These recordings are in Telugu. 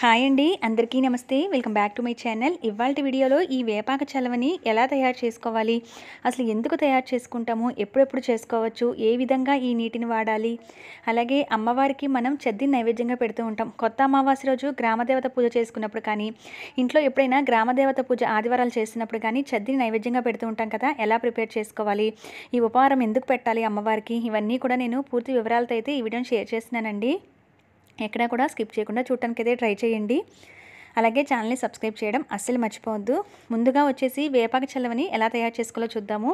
హాయ్ అండి అందరికీ నమస్తే welcome back to my channel ఇవాళ వీడియోలో ఈ వేపాక చలవని ఎలా తయారు చేసుకోవాలి అసలు ఎందుకు తయారు చేసుకుంటాము ఎప్పుడెప్పుడు చేసుకోవచ్చు ఏ విధంగా ఈ నీటిని వాడాలి అలాగే అమ్మవారికి మనం చెద్ది నైవేద్యంగా పెడుతూ ఉంటాం కొత్త అమావాస్య రోజు గ్రామదేవత పూజ చేసుకున్నప్పుడు కానీ ఇంట్లో ఎప్పుడైనా గ్రామదేవత పూజ ఆదివారాలు చేసినప్పుడు కానీ చెద్దిని నైవేద్యంగా పెడుతూ ఉంటాం కదా ఎలా ప్రిపేర్ చేసుకోవాలి ఈ ఉపహారం ఎందుకు పెట్టాలి అమ్మవారికి ఇవన్నీ కూడా నేను పూర్తి వివరాలతో అయితే ఈ వీడియోని షేర్ చేస్తున్నానండి ఎక్కడా కూడా స్కిప్ చేయకుండా చూడటానికి అయితే ట్రై చేయండి అలాగే ఛానల్ని సబ్స్క్రైబ్ చేయడం అస్సలు మర్చిపోవద్దు ముందుగా వచ్చేసి వేపాకు చల్లవని ఎలా తయారు చేసుకోవాలో చూద్దాము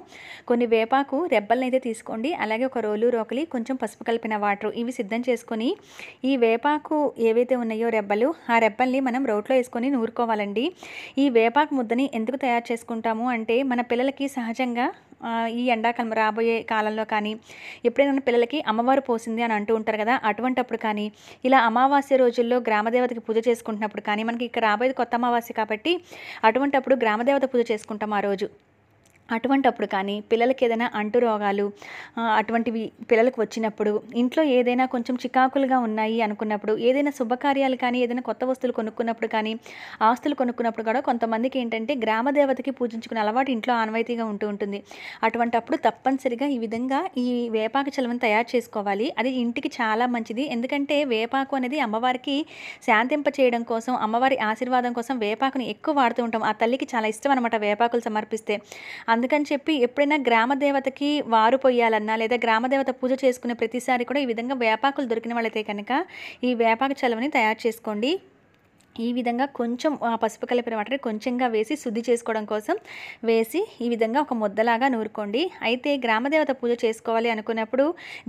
కొన్ని వేపాకు రెబ్బల్ని అయితే తీసుకోండి అలాగే ఒక రోలు రోకలి కొంచెం పసుపు కలిపిన వాటర్ ఇవి సిద్ధం చేసుకొని ఈ వేపాకు ఏవైతే ఉన్నాయో రెబ్బలు ఆ రెబ్బల్ని మనం రోట్లో వేసుకొని నూరుకోవాలండి ఈ వేపాకు ముద్దని ఎందుకు తయారు చేసుకుంటాము అంటే మన పిల్లలకి సహజంగా ఈ ఎండాకాలం రాబోయే కాలంలో కానీ ఎప్పుడైనా పిల్లలకి అమ్మవారు పోసింది అని అంటూ ఉంటారు కదా అటువంటప్పుడు కానీ ఇలా అమావాస్య రోజుల్లో గ్రామదేవతకి పూజ చేసుకుంటున్నప్పుడు కానీ మనకి ఇక్కడ రాబోయేది కొత్త అమావాస్య కాబట్టి అటువంటప్పుడు గ్రామదేవత పూజ చేసుకుంటాం ఆ రోజు అటువంటప్పుడు కానీ పిల్లలకి ఏదైనా అంటు రోగాలు అటువంటివి పిల్లలకు వచ్చినప్పుడు ఇంట్లో ఏదైనా కొంచెం చికాకులుగా ఉన్నాయి అనుకున్నప్పుడు ఏదైనా శుభకార్యాలు కానీ ఏదైనా కొత్త వస్తువులు కొనుక్కున్నప్పుడు కానీ ఆస్తులు కొనుక్కున్నప్పుడు కూడా కొంతమందికి ఏంటంటే గ్రామ దేవతకి పూజించుకునే అలవాటు ఇంట్లో ఆనవాయితీగా ఉంటూ ఉంటుంది అటువంటప్పుడు తప్పనిసరిగా ఈ విధంగా ఈ వేపాకు చలవను తయారు చేసుకోవాలి అది ఇంటికి చాలా మంచిది ఎందుకంటే వేపాకు అనేది అమ్మవారికి శాంతింప చేయడం కోసం అమ్మవారి ఆశీర్వాదం కోసం వేపాకుని ఎక్కువ వాడుతూ ఉంటాం ఆ తల్లికి చాలా ఇష్టం అనమాట వేపాకులు సమర్పిస్తే అందుకని చెప్పి ఎప్పుడైనా గ్రామ దేవతకి వారు పొయ్యాలన్నా లేదా గ్రామ దేవత పూజ చేసుకునే ప్రతిసారి కూడా ఈ విధంగా వేపాకులు దొరికిన వాళ్ళైతే కనుక ఈ వేపాకు చలవని తయారు చేసుకోండి ఈ విధంగా కొంచెం ఆ పసుపు కలిపిన వాటిని కొంచెంగా వేసి శుద్ధి చేసుకోవడం కోసం వేసి ఈ విధంగా ఒక ముద్దలాగా నూరుకోండి అయితే గ్రామదేవత పూజ చేసుకోవాలి అనుకున్నప్పుడు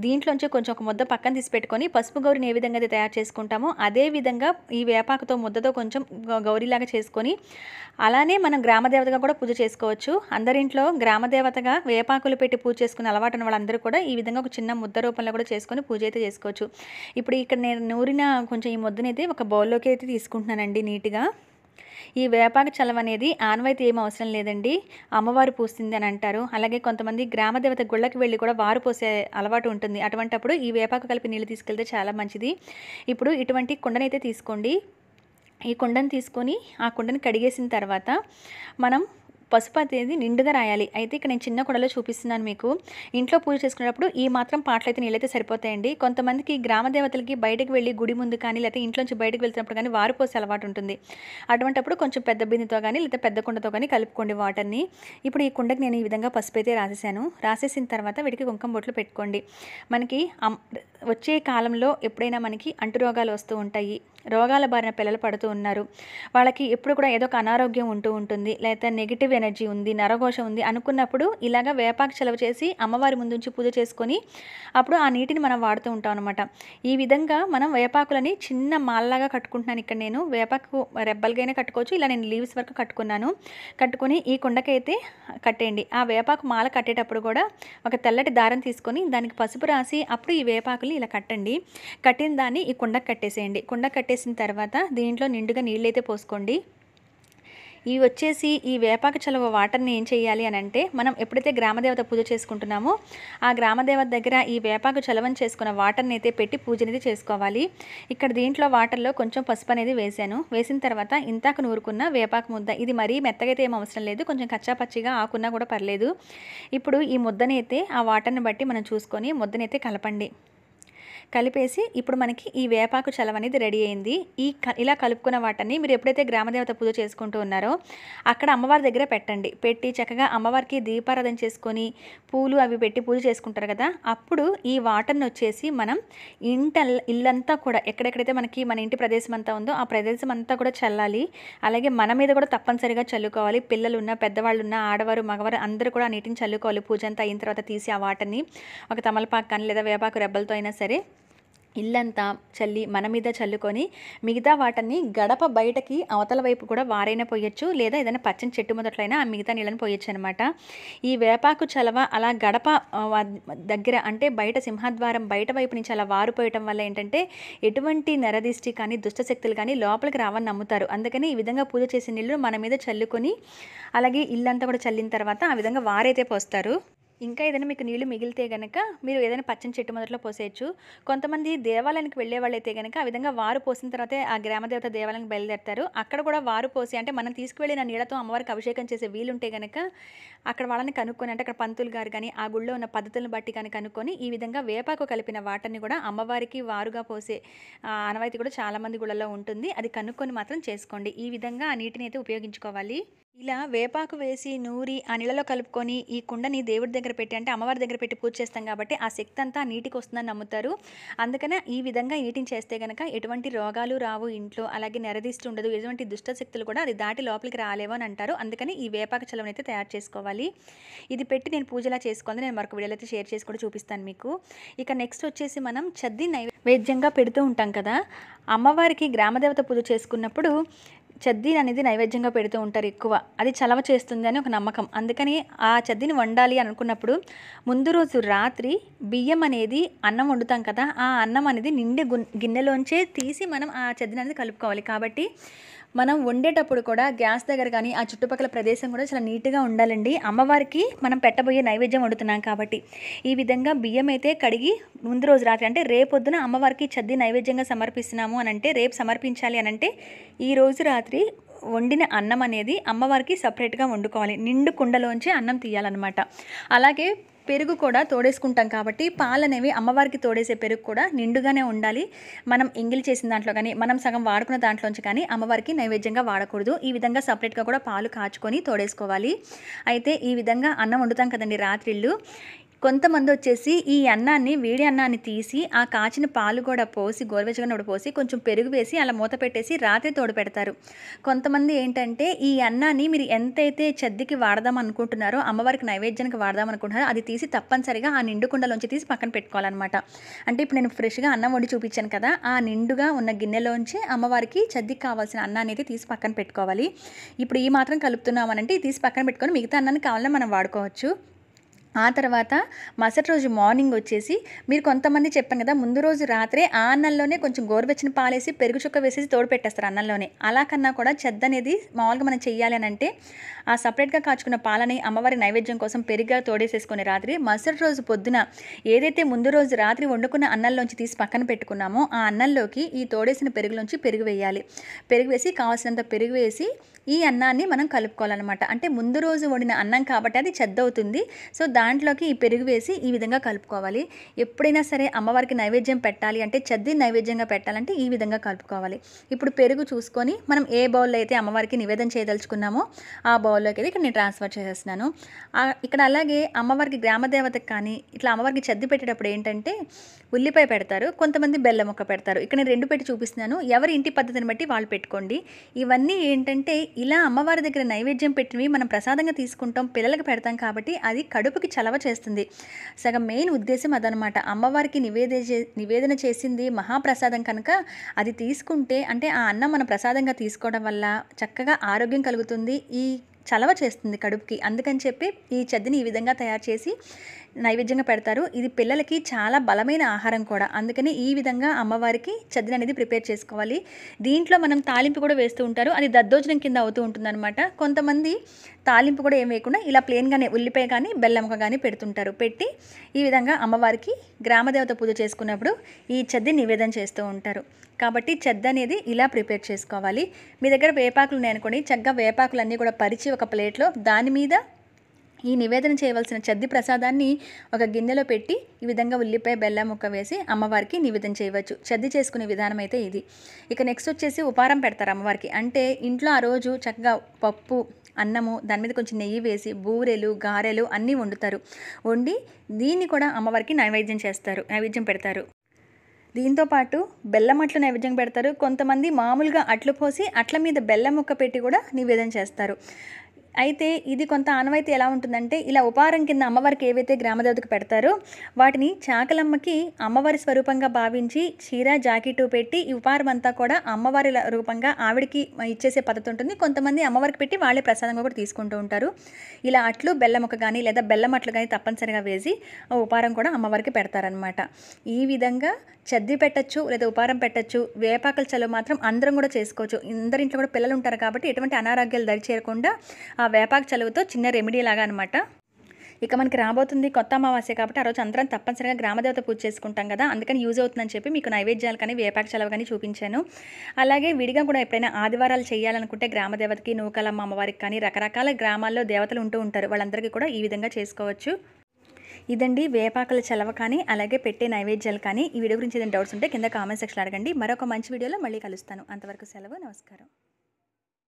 దీంట్లోంచి కొంచెం ఒక ముద్ద పక్కన తీసి పెట్టుకొని పసుపు గౌరిని ఏ విధంగా అయితే తయారు చేసుకుంటామో అదే విధంగా ఈ వేపాకుతో ముద్దతో కొంచెం గౌరీలాగా చేసుకొని అలానే మనం గ్రామదేవతగా కూడా పూజ చేసుకోవచ్చు అందరింట్లో గ్రామదేవతగా వేపాకులు పెట్టి పూజ చేసుకున్న అలవాటు ఉన్న వాళ్ళందరూ కూడా ఈ విధంగా ఒక చిన్న ముద్ద రూపంలో కూడా చేసుకొని పూజ అయితే చేసుకోవచ్చు ఇప్పుడు ఇక్కడ నేను నూరిన కొంచెం ఈ ముద్దనైతే ఒక బౌల్లోకి అయితే తీసుకుంటున్నాను వేసుకున్నానండి నీట్గా ఈ వేపాక చలవ అనేది ఆనవాయితీ ఏం అవసరం లేదండి అమ్మవారు పూస్తుంది అని అంటారు అలాగే కొంతమంది గ్రామ దేవత గుళ్ళకి వెళ్ళి కూడా వారు పోసే అలవాటు ఉంటుంది అటువంటప్పుడు ఈ వేపాకు కలిపి నీళ్ళు తీసుకెళ్తే చాలా మంచిది ఇప్పుడు ఇటువంటి కుండనైతే తీసుకోండి ఈ కుండను తీసుకొని ఆ కుండను కడిగేసిన తర్వాత మనం పసుపు అనేది నిండుగా రాయాలి అయితే ఇక్కడ నేను చిన్న కొడలో చూపిస్తున్నాను మీకు ఇంట్లో పూజ చేసుకునేటప్పుడు ఈ మాత్రం పాటలు అయితే నీళ్ళైతే సరిపోతాయండి కొంతమందికి గ్రామ దేవతలకి బయటకు వెళ్ళి గుడి ముందు కానీ లేకపోతే ఇంట్లో నుంచి బయటకు వెళ్తున్నప్పుడు కానీ వారు పోసే అలవాటు ఉంటుంది అటువంటిప్పుడు కొంచెం పెద్ద బిందెతో కానీ లేకపోతే పెద్ద కుండతో కానీ కలుపుకోండి వాటర్ని ఇప్పుడు ఈ కుండకి నేను ఈ విధంగా పసుపు అయితే రాసేసాను రాసేసిన తర్వాత వీటికి కుంకం బొట్లు పెట్టుకోండి మనకి వచ్చే కాలంలో ఎప్పుడైనా మనకి అంటురోగాలు వస్తూ ఉంటాయి రోగాల బారిన పిల్లలు పడుతూ ఉన్నారు వాళ్ళకి ఎప్పుడు కూడా ఏదో ఒక అనారోగ్యం ఉంటూ ఉంటుంది లేదా నెగిటివ్ ఎనర్జీ ఉంది నరఘోష ఉంది అనుకున్నప్పుడు ఇలాగ వేపాకు చెలవ చేసి అమ్మవారి ముందుంచి పూజ చేసుకొని అప్పుడు ఆ నీటిని మనం వాడుతూ ఉంటాం అనమాట ఈ విధంగా మనం వేపాకులని చిన్న మాల్లాగా కట్టుకుంటున్నాను ఇక్కడ నేను వేపాకు రెబ్బలుగైనా కట్టుకోవచ్చు ఇలా నేను లీవ్స్ వరకు కట్టుకున్నాను కట్టుకుని ఈ కుండకైతే కట్టేయండి ఆ వేపాకు మాల కట్టేటప్పుడు కూడా ఒక తెల్లటి దారం తీసుకొని దానికి పసుపు రాసి అప్పుడు ఈ వేపాకులు ఇలా కట్టండి కట్టిన దాన్ని ఈ కుండకు కట్టేసేయండి కుండ కట్టేసిన తర్వాత దీంట్లో నిండుగా నీళ్ళైతే పోసుకోండి ఇవి వచ్చేసి ఈ వేపాకు చలవ వాటర్ని ఏం చేయాలి అని అంటే మనం ఎప్పుడైతే గ్రామదేవత పూజ చేసుకుంటున్నామో ఆ గ్రామదేవత దగ్గర ఈ వేపాకు చలవని చేసుకున్న వాటర్ని అయితే పెట్టి పూజ అనేది చేసుకోవాలి ఇక్కడ దీంట్లో వాటర్లో కొంచెం పసుపు అనేది వేశాను వేసిన తర్వాత ఇంతాక నూరుకున్న వేపాకు ముద్ద ఇది మరీ మెత్తగైతే ఏం అవసరం లేదు కొంచెం కచ్చాపచ్చిగా ఆకున్నా కూడా పర్లేదు ఇప్పుడు ఈ ముద్దని అయితే ఆ వాటర్ని బట్టి మనం చూసుకొని ముద్దని అయితే కలపండి కలిపేసి ఇప్పుడు మనకి ఈ వేపాకు చలవ అనేది రెడీ అయింది ఈ ఇలా కలుపుకున్న వాటిని మీరు ఎప్పుడైతే గ్రామదేవత పూజ చేసుకుంటూ ఉన్నారో అక్కడ అమ్మవారి దగ్గర పెట్టండి పెట్టి చక్కగా అమ్మవారికి దీపారాధన చేసుకొని పూలు అవి పెట్టి పూజ చేసుకుంటారు కదా అప్పుడు ఈ వాటర్ని వచ్చేసి మనం ఇంట ఇల్లంతా కూడా ఎక్కడెక్కడైతే మనకి మన ఇంటి ప్రదేశం అంతా ఉందో ఆ ప్రదేశం అంతా కూడా చల్లాలి అలాగే మన మీద కూడా తప్పనిసరిగా చల్లుకోవాలి పిల్లలు ఉన్న పెద్దవాళ్ళు ఉన్న ఆడవారు మగవారు అందరూ కూడా నీటిని చల్లుకోవాలి పూజ అంతా అయిన తర్వాత తీసి ఆ వాటర్ని ఒక తమలపాకు కానీ లేదా వేపాకు రెబ్బలతో అయినా సరే ఇల్లంతా చల్లి మన మీద చల్లుకొని మిగతా వాటిని గడప బయటకి అవతల వైపు కూడా వారైనా పోయొచ్చు లేదా ఏదైనా పచ్చని చెట్టు మొదట్లైనా ఆ మిగతా నీళ్ళని పోయొచ్చు అనమాట ఈ వేపాకు చలవ అలా గడప దగ్గర అంటే బయట సింహద్వారం బయట వైపు నుంచి అలా వారిపోయటం వల్ల ఏంటంటే ఎటువంటి నెరదిష్టి కానీ దుష్టశక్తులు కానీ లోపలికి రావని నమ్ముతారు అందుకని ఈ విధంగా పూజ చేసే నీళ్ళు మన మీద చల్లుకొని అలాగే ఇల్లంతా కూడా చల్లిన తర్వాత ఆ విధంగా వారైతే పోస్తారు ఇంకా ఏదైనా మీకు నీళ్లు మిగిలితే కనుక మీరు ఏదైనా పచ్చని చెట్టు మొదట్లో పోసేయచ్చు కొంతమంది దేవాలయానికి వెళ్ళే వాళ్ళైతే కనుక ఆ విధంగా వారు పోసిన తర్వాతే ఆ గ్రామదేవత దేవాలయానికి బయలుదేరతారు అక్కడ కూడా వారు పోసి అంటే మనం తీసుకువెళ్ళిన నీళ్ళతో అమ్మవారికి అభిషేకం చేసే వీలుంటే కనుక అక్కడ వాళ్ళని కనుక్కొని అంటే అక్కడ పంతులు గారు కానీ ఆ గుళ్ళో ఉన్న పద్ధతులను బట్టి కానీ కనుక్కొని ఈ విధంగా వేపాకు కలిపిన వాటర్ని కూడా అమ్మవారికి వారుగా పోసే అనవాయితీ కూడా చాలామంది గుళ్ళలో ఉంటుంది అది కనుక్కొని మాత్రం చేసుకోండి ఈ విధంగా ఆ నీటిని అయితే ఉపయోగించుకోవాలి ఇలా వేపాకు వేసి నూరి ఆ నీళ్ళలో కలుపుకొని ఈ కుండని దేవుడి దగ్గర పెట్టి అంటే అమ్మవారి దగ్గర పెట్టి పూజ చేస్తాం కాబట్టి ఆ శక్తి అంతా నీటికి వస్తుందని నమ్ముతారు అందుకనే ఈ విధంగా ఈటిని చేస్తే కనుక ఎటువంటి రోగాలు రావు ఇంట్లో అలాగే నెరదీస్తూ ఉండదు ఎటువంటి దుష్ట శక్తులు కూడా అది దాటి లోపలికి రాలేవు అని అంటారు అందుకని ఈ వేపాకు చలవని అయితే తయారు చేసుకోవాలి ఇది పెట్టి నేను పూజలా చేసుకోవాలి నేను మరొక వీడియోలో అయితే షేర్ చేసి కూడా చూపిస్తాను మీకు ఇక నెక్స్ట్ వచ్చేసి మనం చద్ది నైవే వేద్యంగా పెడుతూ ఉంటాం కదా అమ్మవారికి గ్రామదేవత పూజ చేసుకున్నప్పుడు చద్దీని అనేది నైవేద్యంగా పెడుతూ ఉంటారు ఎక్కువ అది చలవ చేస్తుంది అని ఒక నమ్మకం అందుకని ఆ చద్దీని వండాలి అనుకున్నప్పుడు ముందు రోజు రాత్రి బియ్యం అనేది అన్నం వండుతాం కదా ఆ అన్నం అనేది నిండి గిన్నెలోంచే తీసి మనం ఆ చద్దిని అనేది కలుపుకోవాలి కాబట్టి మనం వండేటప్పుడు కూడా గ్యాస్ దగ్గర కానీ ఆ చుట్టుపక్కల ప్రదేశం కూడా చాలా నీట్గా ఉండాలండి అమ్మవారికి మనం పెట్టబోయే నైవేద్యం వండుతున్నాం కాబట్టి ఈ విధంగా బియ్యం అయితే కడిగి ముందు రోజు రాత్రి అంటే రేపొద్దున అమ్మవారికి చద్ది నైవేద్యంగా సమర్పిస్తున్నాము అని అంటే రేపు సమర్పించాలి అని అంటే ఈ రోజు రాత్రి వండిన అన్నం అనేది అమ్మవారికి సపరేట్గా వండుకోవాలి నిండు కుండలోంచి అన్నం తీయాలన్నమాట అలాగే పెరుగు కూడా తోడేసుకుంటాం కాబట్టి పాలు అనేవి అమ్మవారికి తోడేసే పెరుగు కూడా నిండుగానే ఉండాలి మనం ఎంగిలి చేసిన దాంట్లో కానీ మనం సగం వాడుకున్న దాంట్లోంచి కానీ అమ్మవారికి నైవేద్యంగా వాడకూడదు ఈ విధంగా సపరేట్గా కూడా పాలు కాచుకొని తోడేసుకోవాలి అయితే ఈ విధంగా అన్నం వండుతాం కదండి రాత్రిళ్ళు కొంతమంది వచ్చేసి ఈ అన్నాన్ని వేడి అన్నాన్ని తీసి ఆ కాచిన పాలు కూడా పోసి గోరువెచ్చగా పోసి కొంచెం పెరుగు వేసి అలా మూత పెట్టేసి రాత్రి తోడు పెడతారు కొంతమంది ఏంటంటే ఈ అన్నాన్ని మీరు ఎంతైతే చద్దికి వాడదాం అనుకుంటున్నారో అమ్మవారికి నైవేద్యానికి వాడదాం అనుకుంటున్నారో అది తీసి తప్పనిసరిగా ఆ నిండు కుండలోంచి తీసి పక్కన పెట్టుకోవాలన్నమాట అంటే ఇప్పుడు నేను ఫ్రెష్గా అన్నం వండి చూపించాను కదా ఆ నిండుగా ఉన్న గిన్నెలోంచి అమ్మవారికి చద్దికి కావాల్సిన అన్నాన్ని అయితే తీసి పక్కన పెట్టుకోవాలి ఇప్పుడు ఈ మాత్రం కలుపుతున్నామనంటే తీసి పక్కన పెట్టుకొని మిగతా అన్నాన్ని కావాలని మనం వాడుకోవచ్చు ఆ తర్వాత మరుసటి రోజు మార్నింగ్ వచ్చేసి మీరు కొంతమంది చెప్పాను కదా ముందు రోజు రాత్రే ఆ అన్నంలోనే కొంచెం గోరువెచ్చని పాలేసి పెరుగు చుక్క వేసేసి తోడు పెట్టేస్తారు అన్నంలోనే అలా కన్నా కూడా చెద్ద అనేది మామూలుగా మనం చెయ్యాలి అని అంటే ఆ సపరేట్గా కాచుకున్న పాలని అమ్మవారి నైవేద్యం కోసం పెరిగ్గా తోడేసేసుకునే రాత్రి మరుసటి రోజు పొద్దున ఏదైతే ముందు రోజు రాత్రి వండుకున్న అన్నంలోంచి తీసి పక్కన పెట్టుకున్నామో ఆ అన్నంలోకి ఈ తోడేసిన పెరుగులోంచి పెరుగు వేయాలి పెరుగు వేసి కావాల్సినంత పెరుగు వేసి ఈ అన్నాన్ని మనం కలుపుకోవాలన్నమాట అంటే ముందు రోజు వండిన అన్నం కాబట్టి అది చెద్ద అవుతుంది సో దాంట్లోకి ఈ పెరుగు వేసి ఈ విధంగా కలుపుకోవాలి ఎప్పుడైనా సరే అమ్మవారికి నైవేద్యం పెట్టాలి అంటే చద్ది నైవేద్యంగా పెట్టాలంటే ఈ విధంగా కలుపుకోవాలి ఇప్పుడు పెరుగు చూసుకొని మనం ఏ బౌల్లో అయితే అమ్మవారికి నివేదన చేయదలుచుకున్నామో ఆ బౌల్లోకి అయితే ఇక్కడ నేను ట్రాన్స్ఫర్ చేసేస్తున్నాను ఇక్కడ అలాగే అమ్మవారికి గ్రామదేవతకు కానీ ఇట్లా అమ్మవారికి చద్ది పెట్టేటప్పుడు ఏంటంటే ఉల్లిపాయ పెడతారు కొంతమంది బెల్లం ముక్క పెడతారు ఇక్కడ నేను రెండు పెట్టి చూపిస్తున్నాను ఎవరి ఇంటి పద్ధతిని బట్టి వాళ్ళు పెట్టుకోండి ఇవన్నీ ఏంటంటే ఇలా అమ్మవారి దగ్గర నైవేద్యం పెట్టినవి మనం ప్రసాదంగా తీసుకుంటాం పిల్లలకు పెడతాం కాబట్టి అది కడుపుకి చలవ చేస్తుంది సగం మెయిన్ ఉద్దేశం అదనమాట అమ్మవారికి నివేద నివేదన చేసింది మహాప్రసాదం కనుక అది తీసుకుంటే అంటే ఆ అన్నం మనం ప్రసాదంగా తీసుకోవడం వల్ల చక్కగా ఆరోగ్యం కలుగుతుంది ఈ చలవ చేస్తుంది కడుపుకి అందుకని చెప్పి ఈ చెద్దిని ఈ విధంగా తయారు చేసి నైవేద్యంగా పెడతారు ఇది పిల్లలకి చాలా బలమైన ఆహారం కూడా అందుకని ఈ విధంగా అమ్మవారికి చెద్దిని అనేది ప్రిపేర్ చేసుకోవాలి దీంట్లో మనం తాలింపు కూడా వేస్తూ ఉంటారు అది దద్దోజనం కింద అవుతూ ఉంటుందన్నమాట కొంతమంది తాలింపు కూడా ఏం వేయకుండా ఇలా ప్లేన్గానే ఉల్లిపాయ కానీ బెల్లముక కానీ పెడుతుంటారు పెట్టి ఈ విధంగా అమ్మవారికి గ్రామదేవత పూజ చేసుకున్నప్పుడు ఈ చెద్ది నివేదన చేస్తూ ఉంటారు కాబట్టి చెద్ద అనేది ఇలా ప్రిపేర్ చేసుకోవాలి మీ దగ్గర వేపాకులు ఉన్నాయనుకోండి చక్కగా వేపాకులన్నీ కూడా పరిచి ఒక ప్లేట్లో దాని మీద ఈ నివేదన చేయవలసిన చద్ది ప్రసాదాన్ని ఒక గిన్నెలో పెట్టి ఈ విధంగా ఉల్లిపాయ బెల్లం ముక్క వేసి అమ్మవారికి నివేదన చేయవచ్చు చద్ది చేసుకునే విధానం అయితే ఇది ఇక నెక్స్ట్ వచ్చేసి ఉపారం పెడతారు అమ్మవారికి అంటే ఇంట్లో ఆ రోజు చక్కగా పప్పు అన్నము దాని మీద కొంచెం నెయ్యి వేసి బూరెలు గారెలు అన్నీ వండుతారు వండి దీన్ని కూడా అమ్మవారికి నైవేద్యం చేస్తారు నైవేద్యం పెడతారు దీంతోపాటు బెల్లం అట్లు నైవేద్యం పెడతారు కొంతమంది మామూలుగా అట్లు పోసి అట్ల మీద బెల్లం ముక్క పెట్టి కూడా నివేదన చేస్తారు అయితే ఇది కొంత ఆనవాయితీ ఎలా ఉంటుందంటే ఇలా ఉపహారం కింద అమ్మవారికి ఏవైతే గ్రామదేవతకు పెడతారో వాటిని చాకలమ్మకి అమ్మవారి స్వరూపంగా భావించి చీర జాకెట్ పెట్టి ఈ ఉపహారం అంతా కూడా అమ్మవారి రూపంగా ఆవిడకి ఇచ్చేసే పద్ధతి ఉంటుంది కొంతమంది అమ్మవారికి పెట్టి వాళ్ళే ప్రసాదంగా కూడా తీసుకుంటూ ఉంటారు ఇలా అట్లు బెల్లం ఒక కానీ లేదా బెల్లం అట్లు కానీ తప్పనిసరిగా వేసి ఆ ఉపహారం కూడా అమ్మవారికి పెడతారనమాట ఈ విధంగా చద్ది పెట్టచ్చు లేదా ఉపహారం పెట్టచ్చు వేపాకల చలువ మాత్రం అందరం కూడా చేసుకోవచ్చు ఇంట్లో కూడా పిల్లలు ఉంటారు కాబట్టి ఎటువంటి అనారోగ్యాలు దరిచేరకుండా ఆ వేపాకు చలువుతో చిన్న రెమెడీ లాగా అనమాట ఇక మనకి రాబోతుంది కొత్త అమావాస్య కాబట్టి ఆ రోజు అందరం తప్పనిసరిగా గ్రామదేవత పూజ చేసుకుంటాం కదా అందుకని యూజ్ అవుతుందని చెప్పి మీకు నైవేద్యాలు కానీ వేపాక చలవ కానీ చూపించాను అలాగే విడిగా కూడా ఎప్పుడైనా ఆదివారాలు చేయాలనుకుంటే గ్రామదేవతకి నూకలమ్మ అమ్మవారికి కానీ రకరకాల గ్రామాల్లో దేవతలు ఉంటూ ఉంటారు వాళ్ళందరికీ కూడా ఈ విధంగా చేసుకోవచ్చు ఇదండి వేపాకల చలవ కానీ అలాగే పెట్టే నైవేద్యాలు కానీ ఈ వీడియో గురించి ఏదైనా డౌట్స్ ఉంటే కింద కామెంట్ సెక్షన్ అడగండి మరొక మంచి వీడియోలో మళ్ళీ కలుస్తాను అంతవరకు సెలవు నమస్కారం